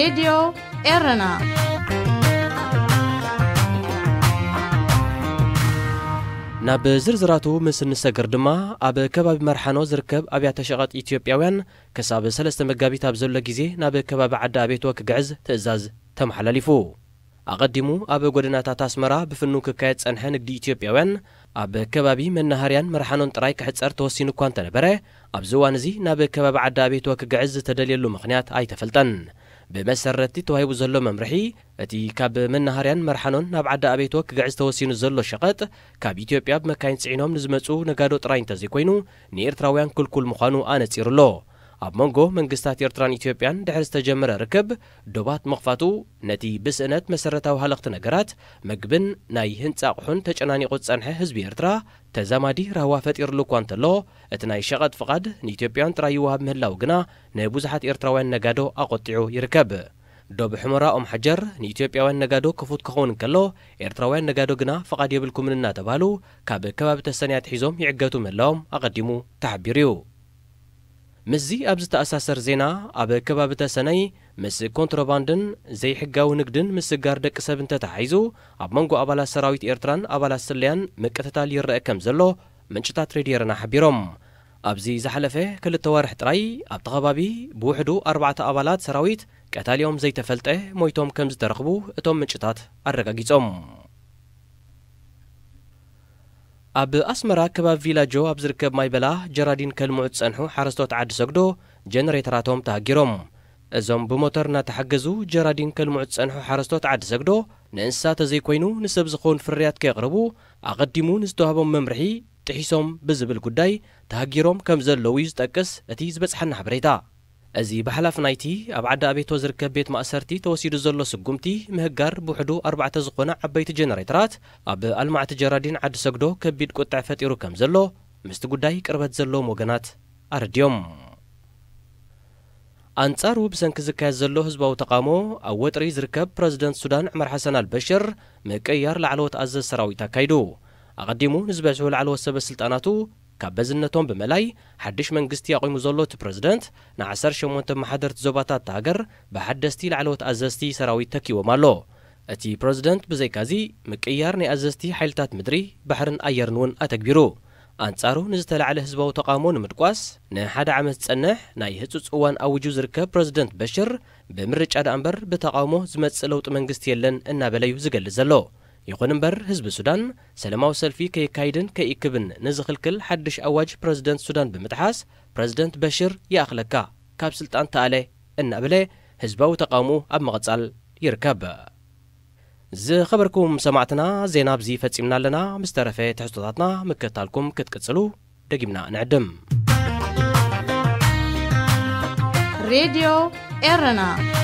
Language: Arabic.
راديو إرنا ናብ ዝርዝራቱ ምስ እንሰግር ድማ ኣብ ከባቢ መርሓኖ ዝርከብ ኣብያተ ሸቐጥ ኢትዮጵያውያን ክሳብ 3 መጋቢት ኣብ ዘሎ ግዜ ናብ ከባቢ ዓዲ ኣቤትዎ ክግዕዝ ትእዛዝ ተመሓላሊፉ ኣቐዲሙ ኣብ ጎደናታት ኣስመራ ብፍኑ ክካየድ ጸንሐ ንግዲ ኢትዮጵያውያን ኣብ ከባቢ መናሃርያን መርሓኖን ጥራይ ክሕፀር ተወሲኑ እኳ እንተነበረ ኣብዚ እዋን እዚ ናብ ከባቢ ዓዲ ኣቤትዎ ክግዕዝ ዝተደልየሉ ምኽንያት ኣይተፈልጠን بمسرتي توهيب زلو ممرحي اتي كاب منهاريان مرحنون ناب عدا ابيتو كغعز توسين زلو شقت كاب ايتيوبيا بمكاين سعينوم نزمتو نقادو تراين تزيكوينو نير تراويان كل كل مخانو آنة سيرلو ኣብ መንጎ መንግስታት ኤርትራን ኢትዮጵያን ድሕሪ ዝተጀመረ ርክብ ዶባት መኽፋቱ ነቲ ብስእነት መሰረታዊ ሃለኽቲ ነገራት መግብን ናይ ህንፃ ኣቑሑን ተጨናኒቑ ዝፀንሐ ህዝቢ ኤርትራ ተዛማዲ ራህዋ ፈጢሩሉ እኳ እንተሎ እቲ ናይ ሸቐጥ ፍቓድ ንኢትዮጵያን ጥራይ ይውሃብ ምህላው ግና ንብዙሓት ኤርትራውያን ነጋዶ ኣቆጢዑ ይርከብ ዶብ ሕመራ ኦም ሓጀር ንኢትዮጵያውያን ነጋዶ ክፉት ክኸውን እንከሎ ኤርትራውያን ነጋዶ ግና ፍቓድ የብልኩምን እናተባሃሉ ካብ ከባቢ ተሰንያት ሒዞም ይዕገቱ ምህላዎም ኣቐዲሙ ተሓቢሩ እዩ ምስዚ ኣብ ዝተኣሳሰር ዜና ኣብ ከባቢተ ሰነይ ምስ ኮንትሮባንድን ዘይሕጋዊ ንግድን ምስጋር ደቂ ሰብ እንተተሓሒዙ ኣብ መንጎ ኣባላት ሰራዊት ኤርትራን ኣባላት ስለያን ምቅትታል ይረአ ከም ዘሎ ምንጭታት ሬድዮ ሓቢሮም ኣብዚ ዝሓለፈ ክልተ ወርሒ ጥራይ ኣብቲ ከባቢ ብውሕዱ ኣርባዕተ ኣባላት ሰራዊት ቀታልዮም ዘይተፈልጠ ሞይቶም ከም ዝተረኽቡ እቶም ምንጭታት ኣረጋጊጾም ኣብ ኣስመራ ከባቢ ቪላጆ ኣብ ዝርከብ ማይ በላህ ጀራዲን ከልምዑ ዝጸንሑ ሓረስቶት ዓዲ ሰግዶ ጀነሬተራቶም ተሃጊሮም እዞም ብሞተር እናተሓገዙ ጀራዲን ከልምዑ ዝጸንሑ ሓረስቶት ዓዲ ሰግዶ ንእንስሳ ተዘይኮይኑ ንሰብ ዝኸውን ፍርያት ከየቕርቡ ኣቐዲሙ ንዝተዋህቦም መምርሒ ጥሒሶም ብዝብል ጉዳይ ተሃጊሮም ከም ዘለዉ እዩ ዝጠቅስ እቲ ዝበጽሐና ሓበሬታ እዚ ብሓላፍ ናይቲ ኣብ ዓዳ ቤቶ ዝርከብ ቤት ማእሰርቲ ተወሲዱ ዘሎ ስጉምቲ ምህጋር ብውሕዱ ኣርባዕተ ዝኾነ ዓበይቲ ጀነሬተራት ኣብ ኣልማዕቲ ጀራዲን ዓዲ ሰግዶ ከቢድ ቁጣዕ ፈጢሩ ከም ዘሎ ምስቲ ጉዳይ ቅርበት ዘለዎም ወገናት ኣረድዮም ኣንጻሩ ብሰንኪ ዝካየድ ዘሎ ህዝባዊ ተቃውሞ ኣብ ወጥሪ ዝርከብ ፕረዚደንት ሱዳን ዕመር ሓሰን ኣልበሽር ምቅያር ላዕለወት ኣዘዝ ሰራዊት ኣካይዱ ኣቐዲሙ ንዝበዝሑ ላዕለወት ሰበስልጣናቱ ካብ በዝነቶም ብምላይ ሓድሽ መንግስቲ ኣቑሙ ዘሎ እቲ ፕረዚደንት ን18 መሓደርቲ ዞባታት ሃገር ብሓደስቲ ላዕለዎት ኣዘዝቲ ሰራዊት ተኪቦም ኣሎ እቲ ፕረዚደንት ብዘይካዚ ምቅያር ናይ ኣዘዝቲ ሓይልታት ምድሪ ባሕርን ኣየርን እውን ኣተግቢሩ ኣንጻሩ ንዝተላዕለ ህዝባዊ ተቃውሞ ንምድቋስ ንሓደ ዓመት ዝጸንሕ ናይ ህጹጽ እዋን ኣውጁ ዝርከብ ፕረዚደንት በሽር ብምርጫ ዳ እምበር ብተቃውሞ ዝመጽእ ለውጢ መንግስቲ የለን እናበለ እዩ ዝገልጽ ዘሎ يقول نمبر هزب السودان سلام أو سلفي كي كايدن كي كبن نزخ الكل حدش أواج بريزدنت السودان بمتحاس بريزدنت بشر يا أخلكا كابسل تالي إن أبلي هزبه وتقامو أب مغتسل يركب زي خبركم سمعتنا زيناب زي فتسمنا لنا مسترفي تحسطاتنا مكتالكم كتكتسلو دقمنا نعدم راديو ارنا